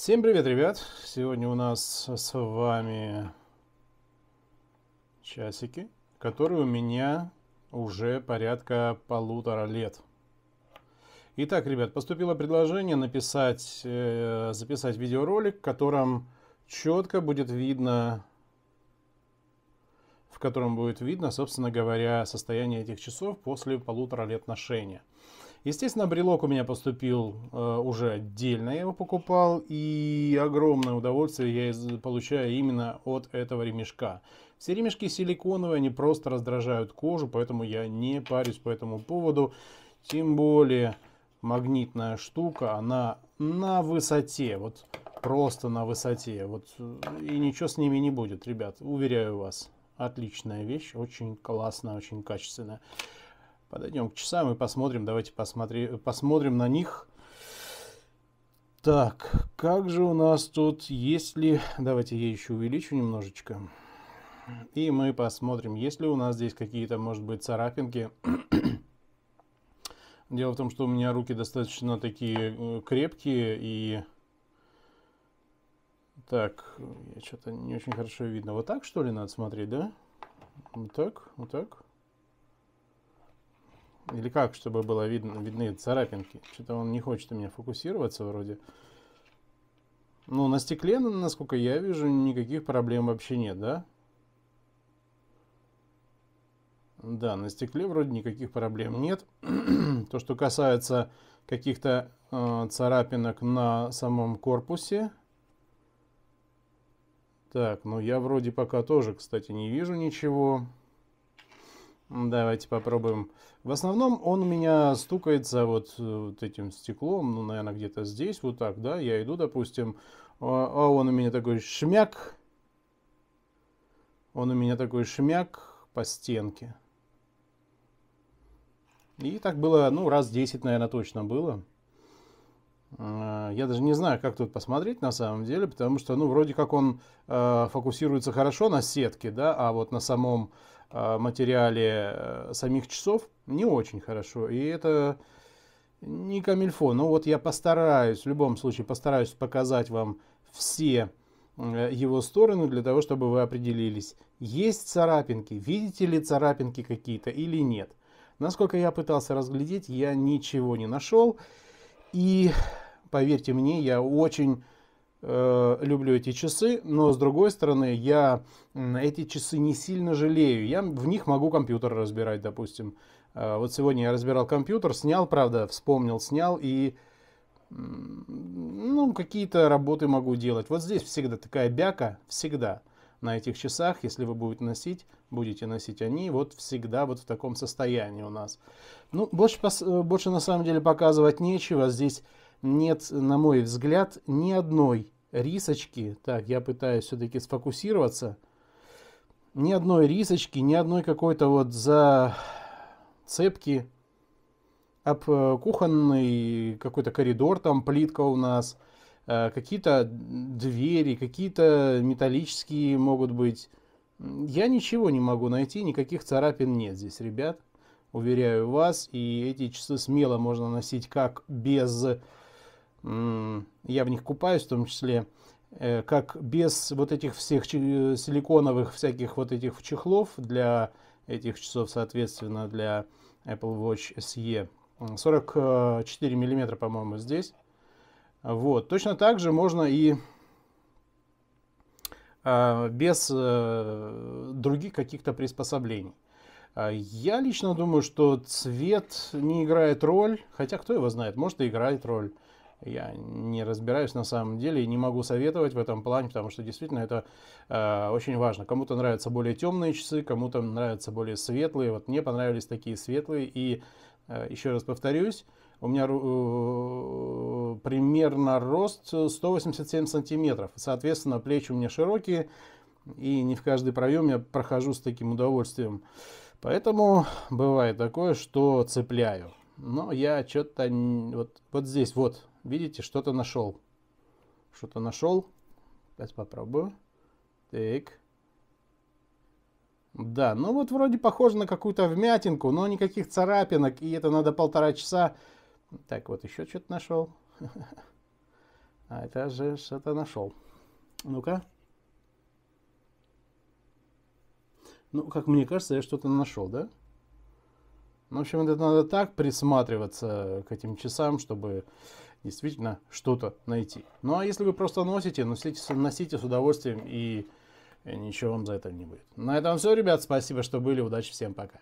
Всем привет, ребят! Сегодня у нас с вами часики, которые у меня уже порядка полутора лет. Итак, ребят, поступило предложение написать, э, записать видеоролик, в котором четко будет видно, в котором будет видно, собственно говоря, состояние этих часов после полутора лет ношения. Естественно, брелок у меня поступил э, уже отдельно, я его покупал, и огромное удовольствие я получаю именно от этого ремешка. Все ремешки силиконовые, они просто раздражают кожу, поэтому я не парюсь по этому поводу. Тем более магнитная штука, она на высоте, вот просто на высоте, вот э, и ничего с ними не будет, ребят, уверяю вас. Отличная вещь, очень классная, очень качественная. Подойдем к часам и посмотрим. Давайте посмотри, посмотрим на них. Так, как же у нас тут, есть ли... Давайте я еще увеличу немножечко. И мы посмотрим, есть ли у нас здесь какие-то, может быть, царапинки. Дело в том, что у меня руки достаточно такие э, крепкие и... Так, я что-то не очень хорошо видно. Вот так, что ли, надо смотреть, да? Вот так, вот так. Или как, чтобы было видно, видны царапинки? Что-то он не хочет у меня фокусироваться вроде. Ну, на стекле, насколько я вижу, никаких проблем вообще нет, да? Да, на стекле вроде никаких проблем нет. То, что касается каких-то э, царапинок на самом корпусе. Так, ну я вроде пока тоже, кстати, не вижу ничего. Давайте попробуем. В основном он у меня стукается вот, э, вот этим стеклом, ну, наверное, где-то здесь, вот так, да, я иду, допустим, а, а он у меня такой шмяк, он у меня такой шмяк по стенке. И так было, ну, раз 10, наверное, точно было. А, я даже не знаю, как тут посмотреть на самом деле, потому что, ну, вроде как он э, фокусируется хорошо на сетке, да, а вот на самом материале э, самих часов не очень хорошо. И это не камильфо. Но ну вот я постараюсь, в любом случае постараюсь показать вам все э, его стороны для того, чтобы вы определились, есть царапинки, видите ли царапинки какие-то или нет. Насколько я пытался разглядеть, я ничего не нашел. И поверьте мне, я очень Э, люблю эти часы, но с другой стороны, я эти часы не сильно жалею. Я в них могу компьютер разбирать, допустим. Э, вот сегодня я разбирал компьютер, снял, правда, вспомнил, снял и ну, какие-то работы могу делать. Вот здесь всегда такая бяка, всегда на этих часах, если вы будете носить, будете носить они вот всегда вот в таком состоянии у нас. Ну, больше, э, больше на самом деле показывать нечего. Здесь нет, на мой взгляд, ни одной рисочки. Так, я пытаюсь все-таки сфокусироваться. Ни одной рисочки, ни одной какой-то вот зацепки об э, кухонный какой-то коридор, там плитка у нас, э, какие-то двери, какие-то металлические могут быть. Я ничего не могу найти, никаких царапин нет здесь, ребят. Уверяю вас, и эти часы смело можно носить как без я в них купаюсь в том числе, э, как без вот этих всех э, силиконовых всяких вот этих чехлов для этих часов, соответственно, для Apple Watch SE. 44 э, миллиметра, по-моему, здесь. Вот. Точно так же можно и а, без других каких-то приспособлений. А, я лично думаю, что цвет не играет роль, хотя кто его знает, может и играет роль. Я не разбираюсь на самом деле и не могу советовать в этом плане, потому что действительно это э, очень важно. Кому-то нравятся более темные часы, кому-то нравятся более светлые. Вот мне понравились такие светлые. И э, еще раз повторюсь, у меня э, примерно рост 187 сантиметров. Соответственно, плечи у меня широкие, и не в каждый проем я прохожу с таким удовольствием. Поэтому бывает такое, что цепляю. Но я что-то вот, вот здесь, вот, видите, что-то нашел. Что-то нашел. Сейчас попробую. Так. Да, ну вот вроде похоже на какую-то вмятинку, но никаких царапинок, и это надо полтора часа. Так, вот еще что-то нашел. А это же что-то нашел. Ну-ка. Ну, как мне кажется, я что-то нашел, да? в общем, это надо так присматриваться к этим часам, чтобы действительно что-то найти. Ну, а если вы просто носите, носите, носите с удовольствием и ничего вам за это не будет. На этом все, ребят. Спасибо, что были. Удачи всем. Пока.